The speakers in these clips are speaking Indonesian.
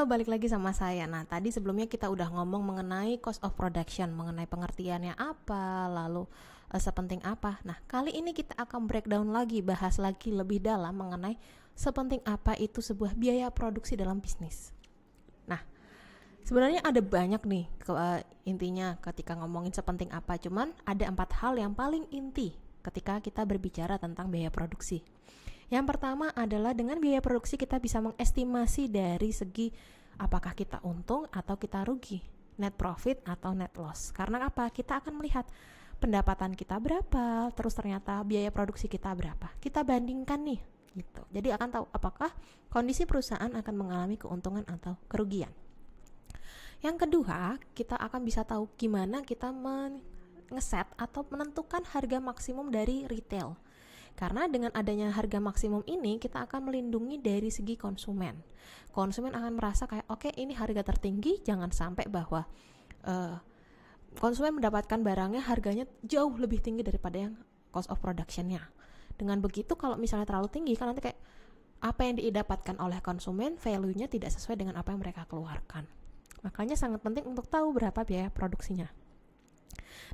Halo, balik lagi sama saya. Nah, tadi sebelumnya kita udah ngomong mengenai cost of production, mengenai pengertiannya apa, lalu uh, sepenting apa. Nah, kali ini kita akan breakdown lagi, bahas lagi lebih dalam mengenai sepenting apa itu sebuah biaya produksi dalam bisnis. Nah, sebenarnya ada banyak nih ke, uh, intinya ketika ngomongin sepenting apa, cuman ada empat hal yang paling inti ketika kita berbicara tentang biaya produksi. Yang pertama adalah dengan biaya produksi kita bisa mengestimasi dari segi apakah kita untung atau kita rugi, net profit atau net loss. Karena apa? Kita akan melihat pendapatan kita berapa, terus ternyata biaya produksi kita berapa. Kita bandingkan nih gitu. Jadi akan tahu apakah kondisi perusahaan akan mengalami keuntungan atau kerugian. Yang kedua, kita akan bisa tahu gimana kita men ngeset atau menentukan harga maksimum dari retail karena dengan adanya harga maksimum ini kita akan melindungi dari segi konsumen. Konsumen akan merasa kayak oke okay, ini harga tertinggi, jangan sampai bahwa uh, konsumen mendapatkan barangnya harganya jauh lebih tinggi daripada yang cost of productionnya. Dengan begitu kalau misalnya terlalu tinggi kan nanti kayak apa yang didapatkan oleh konsumen value-nya tidak sesuai dengan apa yang mereka keluarkan. Makanya sangat penting untuk tahu berapa biaya produksinya.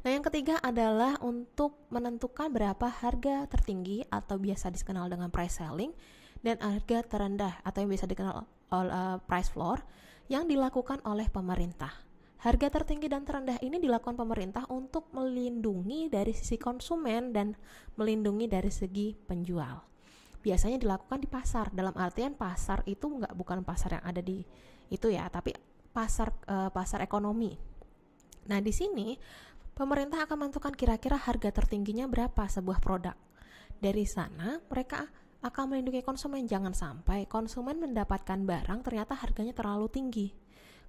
Nah, yang ketiga adalah untuk menentukan berapa harga tertinggi atau biasa dikenal dengan price selling dan harga terendah atau yang biasa dikenal all, uh, eh, price floor yang dilakukan oleh pemerintah. Harga tertinggi dan terendah ini dilakukan pemerintah untuk melindungi dari sisi konsumen dan melindungi dari segi penjual. Biasanya dilakukan di pasar. Dalam artian pasar itu nggak bukan pasar yang ada di itu ya, tapi pasar eh, pasar ekonomi Nah, di sini pemerintah akan menentukan kira-kira harga tertingginya berapa sebuah produk. Dari sana, mereka akan melindungi konsumen jangan sampai konsumen mendapatkan barang ternyata harganya terlalu tinggi.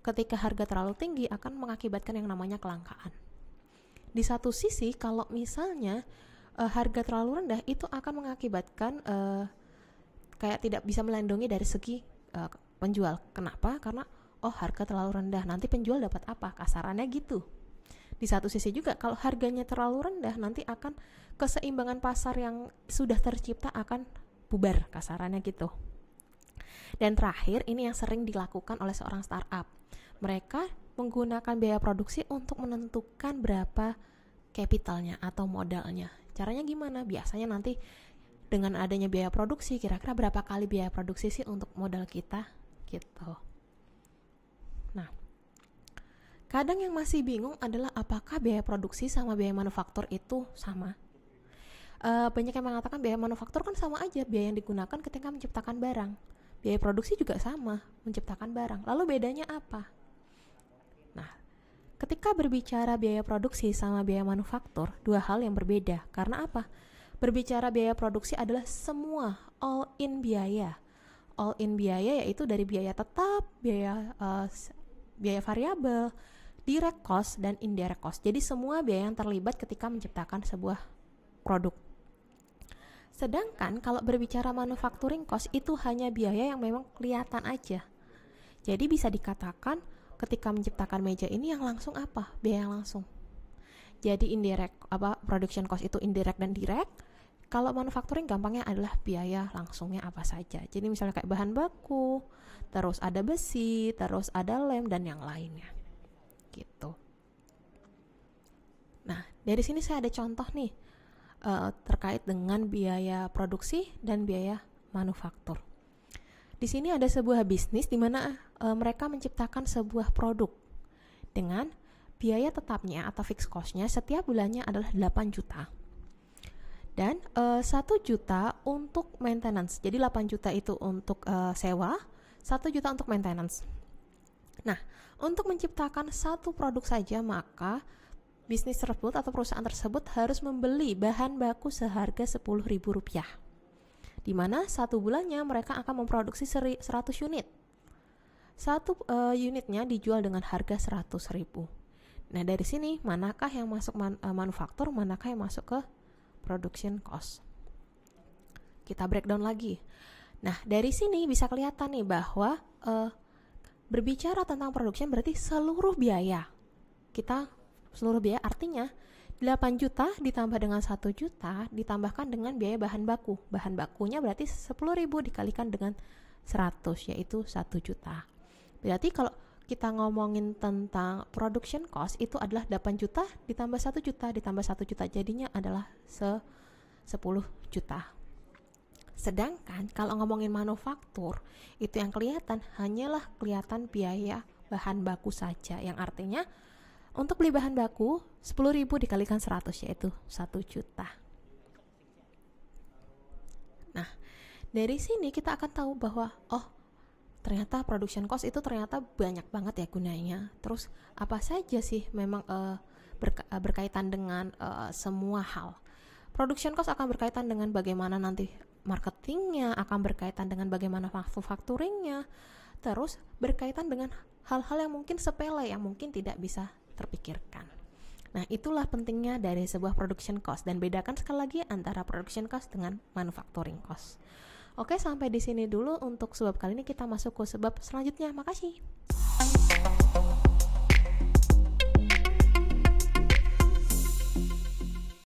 Ketika harga terlalu tinggi akan mengakibatkan yang namanya kelangkaan. Di satu sisi, kalau misalnya e, harga terlalu rendah itu akan mengakibatkan e, kayak tidak bisa melindungi dari segi e, penjual. Kenapa? Karena oh harga terlalu rendah, nanti penjual dapat apa? Kasarannya gitu. Di satu sisi juga kalau harganya terlalu rendah nanti akan keseimbangan pasar yang sudah tercipta akan bubar, kasarannya gitu. Dan terakhir ini yang sering dilakukan oleh seorang startup. Mereka menggunakan biaya produksi untuk menentukan berapa kapitalnya atau modalnya. Caranya gimana? Biasanya nanti dengan adanya biaya produksi, kira-kira berapa kali biaya produksi sih untuk modal kita? Gitu. Kadang yang masih bingung adalah apakah biaya produksi sama biaya manufaktur itu sama. Uh, banyak yang mengatakan biaya manufaktur kan sama aja biaya yang digunakan ketika menciptakan barang. Biaya produksi juga sama menciptakan barang. Lalu bedanya apa? Nah, ketika berbicara biaya produksi sama biaya manufaktur, dua hal yang berbeda. Karena apa? Berbicara biaya produksi adalah semua all in biaya. All in biaya yaitu dari biaya tetap, biaya uh, biaya variabel, direct cost dan indirect cost. Jadi semua biaya yang terlibat ketika menciptakan sebuah produk. Sedangkan kalau berbicara manufacturing cost itu hanya biaya yang memang kelihatan aja. Jadi bisa dikatakan ketika menciptakan meja ini yang langsung apa? Biaya yang langsung. Jadi indirect apa production cost itu indirect dan direct. Kalau manufacturing gampangnya adalah biaya langsungnya apa saja. Jadi misalnya kayak bahan baku, terus ada besi, terus ada lem dan yang lainnya gitu. Nah, dari sini saya ada contoh nih uh, terkait dengan biaya produksi dan biaya manufaktur. Di sini ada sebuah bisnis di mana uh, mereka menciptakan sebuah produk dengan biaya tetapnya atau fixed cost-nya setiap bulannya adalah 8 juta. Dan uh, eh, 1 juta untuk maintenance. Jadi 8 juta itu untuk uh, sewa, 1 juta untuk maintenance. Nah, untuk menciptakan satu produk saja, maka bisnis tersebut atau perusahaan tersebut harus membeli bahan baku seharga Rp10.000. Di mana satu bulannya mereka akan memproduksi 100 unit. Satu uh, unitnya dijual dengan harga rp 100.000. Nah, dari sini manakah yang masuk man, uh, manufaktur, manakah yang masuk ke production cost? Kita breakdown lagi. Nah, dari sini bisa kelihatan nih bahwa uh, Berbicara tentang production berarti seluruh biaya. Kita seluruh biaya artinya 8 juta ditambah dengan 1 juta ditambahkan dengan biaya bahan baku. Bahan bakunya berarti 10 ribu dikalikan dengan 100 yaitu 1 juta. Berarti kalau kita ngomongin tentang production cost itu adalah 8 juta ditambah 1 juta ditambah 1 juta jadinya adalah se 10 juta. Sedangkan kalau ngomongin manufaktur, itu yang kelihatan hanyalah kelihatan biaya bahan baku saja yang artinya untuk beli bahan baku 10.000 dikalikan 100 yaitu 1 juta. Nah, dari sini kita akan tahu bahwa oh ternyata production cost itu ternyata banyak banget ya gunanya. Terus apa saja sih memang uh, berka berkaitan dengan uh, semua hal. Production cost akan berkaitan dengan bagaimana nanti marketingnya, akan berkaitan dengan bagaimana manufacturingnya, terus berkaitan dengan hal-hal yang mungkin sepele yang mungkin tidak bisa terpikirkan. Nah, itulah pentingnya dari sebuah production cost dan bedakan sekali lagi antara production cost dengan manufacturing cost. Oke, sampai di sini dulu untuk sebab kali ini kita masuk ke sebab selanjutnya. Makasih.